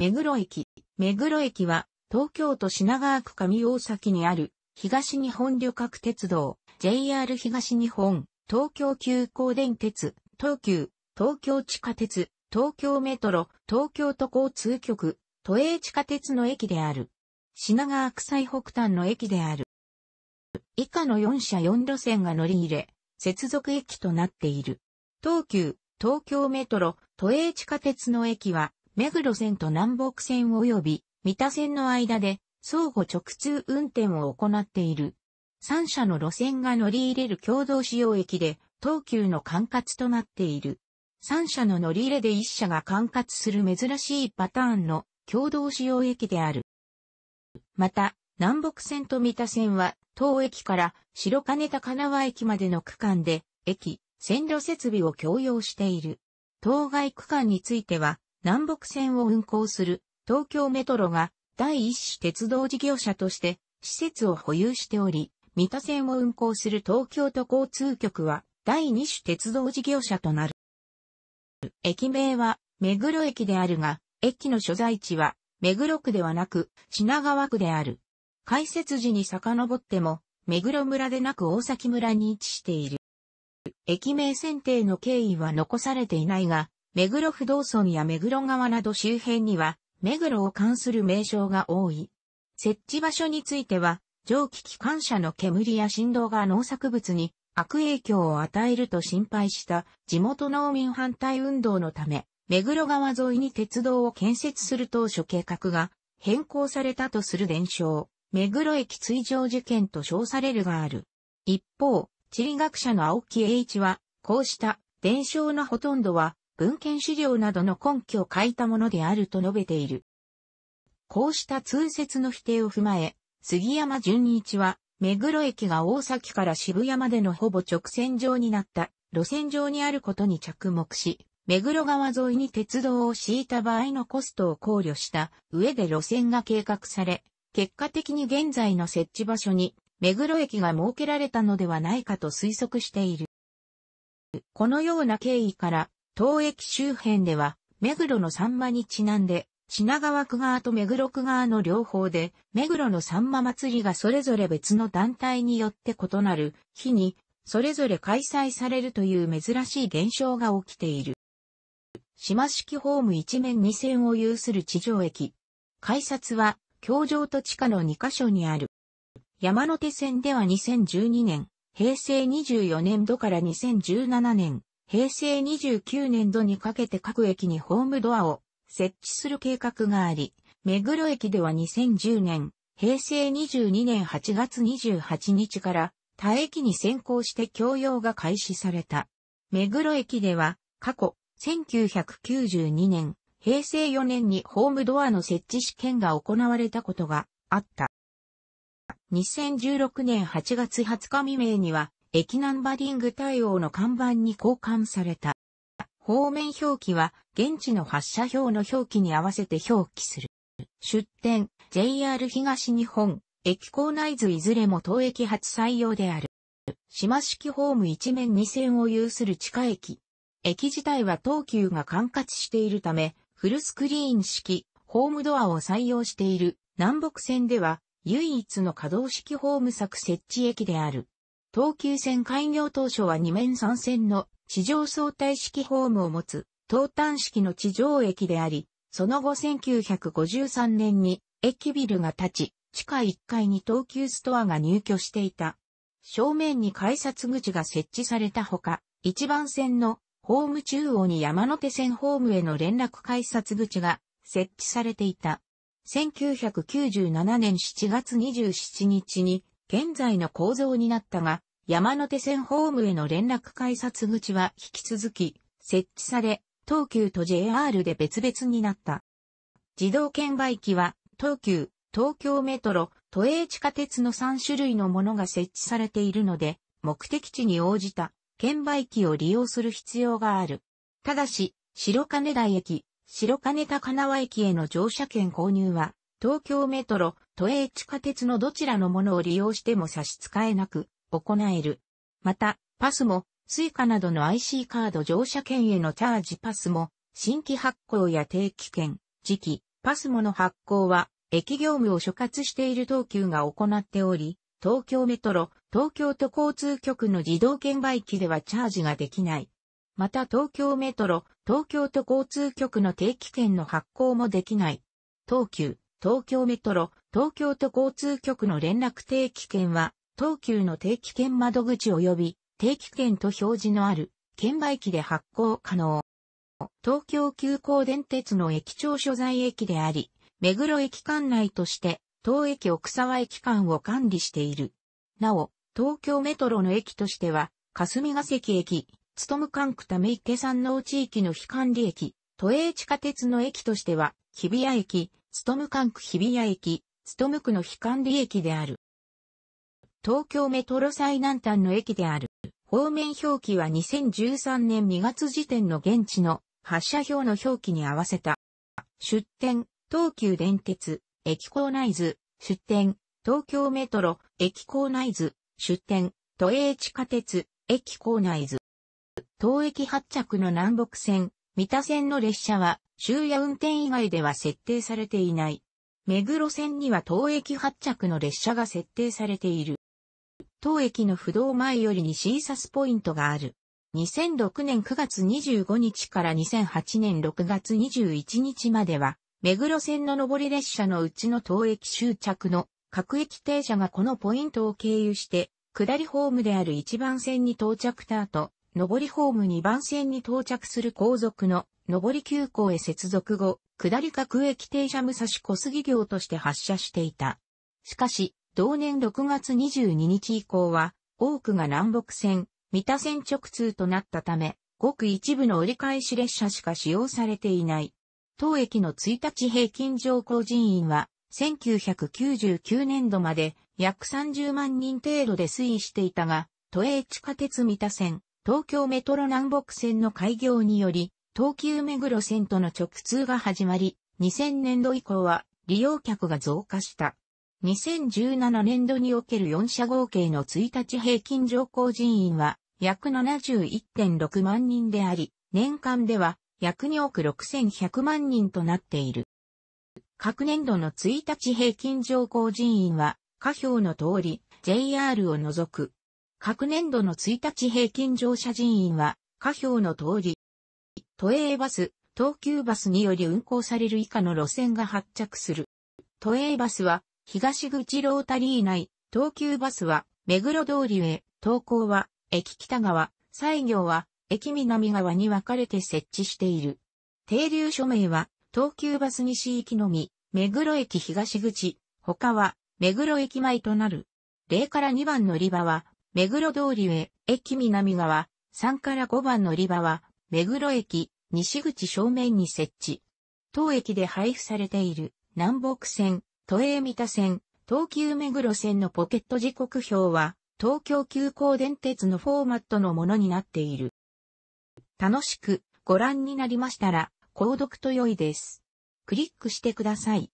目黒駅。目黒駅は、東京都品川区上大崎にある、東日本旅客鉄道、JR 東日本、東京急行電鉄、東急、東京地下鉄、東京メトロ、東京都交通局、都営地下鉄の駅である。品川区最北端の駅である。以下の4社4路線が乗り入れ、接続駅となっている。東急、東京メトロ、都営地下鉄の駅は、目黒線と南北線及び三田線の間で相互直通運転を行っている。3社の路線が乗り入れる共同使用駅で東急の管轄となっている。3社の乗り入れで1社が管轄する珍しいパターンの共同使用駅である。また、南北線と三田線は、当駅から白金高輪駅までの区間で、駅、線路設備を共用している。当該区間については、南北線を運行する東京メトロが第一種鉄道事業者として施設を保有しており、三田線を運行する東京都交通局は第二種鉄道事業者となる。駅名は目黒駅であるが、駅の所在地は目黒区ではなく品川区である。開設時に遡っても、目黒村でなく大崎村に位置している。駅名選定の経緯は残されていないが、目黒不動村や目黒川など周辺には、目黒を関する名称が多い。設置場所については、蒸気機関車の煙や振動が農作物に悪影響を与えると心配した地元農民反対運動のため、目黒川沿いに鉄道を建設する当初計画が変更されたとする伝承、目黒駅追上事件と称されるがある。一方、地理学者の青木栄一は、こうした伝承のほとんどは文献資料などの根拠を書いたものであると述べている。こうした通説の否定を踏まえ、杉山淳一は、目黒駅が大崎から渋谷までのほぼ直線上になった路線上にあることに着目し、目黒川沿いに鉄道を敷いた場合のコストを考慮した上で路線が計画され、結果的に現在の設置場所に目黒駅が設けられたのではないかと推測している。このような経緯から東駅周辺では、目黒の三間にちなんで、品川区側と目黒区側の両方で、目黒の三マ祭りがそれぞれ別の団体によって異なる日に、それぞれ開催されるという珍しい現象が起きている。島式ホーム一面二線を有する地上駅。改札は、京上と地下の2カ所にある。山手線では2012年、平成24年度から2017年、平成29年度にかけて各駅にホームドアを設置する計画があり、目黒駅では2010年、平成22年8月28日から他駅に先行して供用が開始された。目黒駅では過去1992年、平成4年にホームドアの設置試験が行われたことがあった。2016年8月20日未明には駅ナンバリング対応の看板に交換された。方面表記は現地の発車表の表記に合わせて表記する。出店、JR 東日本、駅構内図いずれも当駅初採用である。島式ホーム一面二線を有する地下駅。駅自体は東急が管轄しているため、フルスクリーン式、ホームドアを採用している南北線では唯一の可動式ホーム作設置駅である。東急線開業当初は2面3線の地上相対式ホームを持つ、東端式の地上駅であり、その後1953年に駅ビルが建ち、地下1階に東急ストアが入居していた。正面に改札口が設置されたほか、1番線のホーム中央に山手線ホームへの連絡改札口が設置されていた。1997年7月27日に現在の構造になったが、山手線ホームへの連絡改札口は引き続き設置され、東急と JR で別々になった。自動券売機は東急、東京メトロ、都営地下鉄の3種類のものが設置されているので、目的地に応じた券売機を利用する必要がある。ただし、白金台駅、白金高輪駅への乗車券購入は東京メトロ、都営地下鉄のどちらのものを利用しても差し支えなく行える。また、パスも、スイカなどの IC カード乗車券へのチャージパスも、新規発行や定期券、時期、パスもの発行は、駅業務を所轄している東急が行っており、東京メトロ、東京都交通局の自動券売機ではチャージができない。また東京メトロ、東京都交通局の定期券の発行もできない。東急。東京メトロ、東京都交通局の連絡定期券は、東急の定期券窓口及び定期券と表示のある券売機で発行可能。東京急行電鉄の駅長所在駅であり、目黒駅管内として当駅奥沢駅間を管理している。なお、東京メトロの駅としては、霞ヶ関駅、勤管区ため池山の地域の非管理駅、都営地下鉄の駅としては、日比谷駅、ストムカンク日比谷駅、ストム区の非管理駅である。東京メトロ最南端の駅である。方面表記は2013年2月時点の現地の発車表の表記に合わせた。出店、東急電鉄、駅構内図、出店、東京メトロ、駅構内図、出店、都営地下鉄、駅構内図。東駅発着の南北線、三田線の列車は、終夜運転以外では設定されていない。目黒線には当駅発着の列車が設定されている。当駅の不動前よりにシーサスポイントがある。2006年9月25日から2008年6月21日までは、目黒線の上り列車のうちの当駅終着の各駅停車がこのポイントを経由して、下りホームである一番線に到着た後、上りホーム2番線に到着する後続の上り急行へ接続後、下り各駅停車武蔵小杉行として発車していた。しかし、同年6月22日以降は、多くが南北線、三田線直通となったため、ごく一部の折り返し列車しか使用されていない。当駅の1日平均乗降人員は、1999年度まで約30万人程度で推移していたが、都営地下鉄三田線、東京メトロ南北線の開業により、東急目黒線との直通が始まり、2000年度以降は利用客が増加した。2017年度における4社合計の1日平均乗降人員は約71.6万人であり、年間では約2億6100万人となっている。各年度の1日平均乗降人員は、下表の通り、JR を除く各年度の1日平均乗車人員は、下表の通り、都営バス、東急バスにより運行される以下の路線が発着する。都営バスは、東口ロータリー内、東急バスは、目黒通りへ、東高は、駅北側、西行は、駅南側に分かれて設置している。停留署名は、東急バス西行きのみ、目黒駅東口、他は、目黒駅前となる。0から2番乗り場は、目黒通りへ、駅南側、3から5番乗り場は、目黒駅、西口正面に設置。当駅で配布されている、南北線、都営三田線、東急目黒線のポケット時刻表は、東京急行電鉄のフォーマットのものになっている。楽しくご覧になりましたら、購読と良いです。クリックしてください。